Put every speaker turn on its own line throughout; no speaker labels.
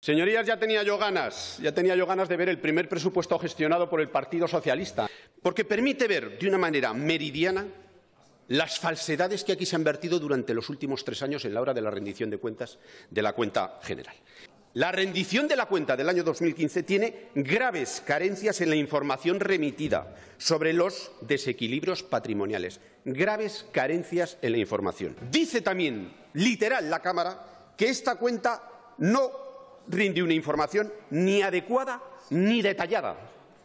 Señorías, ya tenía yo ganas, ya tenía yo ganas de ver el primer presupuesto gestionado por el Partido Socialista, porque permite ver de una manera meridiana las falsedades que aquí se han vertido durante los últimos tres años en la hora de la rendición de cuentas de la cuenta general. La rendición de la cuenta del año 2015 tiene graves carencias en la información remitida sobre los desequilibrios patrimoniales. Graves carencias en la información. Dice también, literal, la Cámara que esta cuenta no rinde una información ni adecuada ni detallada.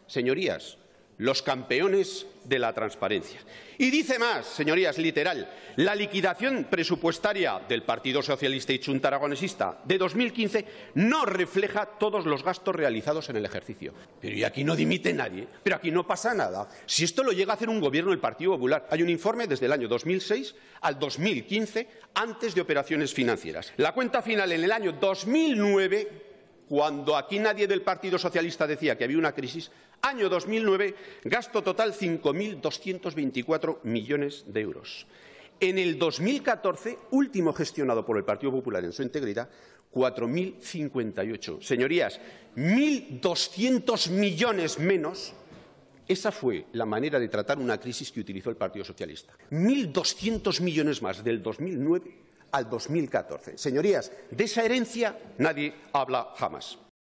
Señorías, los campeones de la transparencia. Y dice más, señorías, literal, la liquidación presupuestaria del Partido Socialista y Chunta Aragonesista de 2015 no refleja todos los gastos realizados en el ejercicio. Pero y aquí no dimite nadie, pero aquí no pasa nada. Si esto lo llega a hacer un gobierno del Partido Popular, hay un informe desde el año 2006 al 2015 antes de operaciones financieras. La cuenta final en el año 2009 cuando aquí nadie del Partido Socialista decía que había una crisis, año 2009, gasto total 5.224 millones de euros. En el 2014, último gestionado por el Partido Popular en su integridad, 4.058. Señorías, 1.200 millones menos. Esa fue la manera de tratar una crisis que utilizó el Partido Socialista. 1.200 millones más del 2009 al 2014. Señorías, de esa herencia
nadie habla jamás.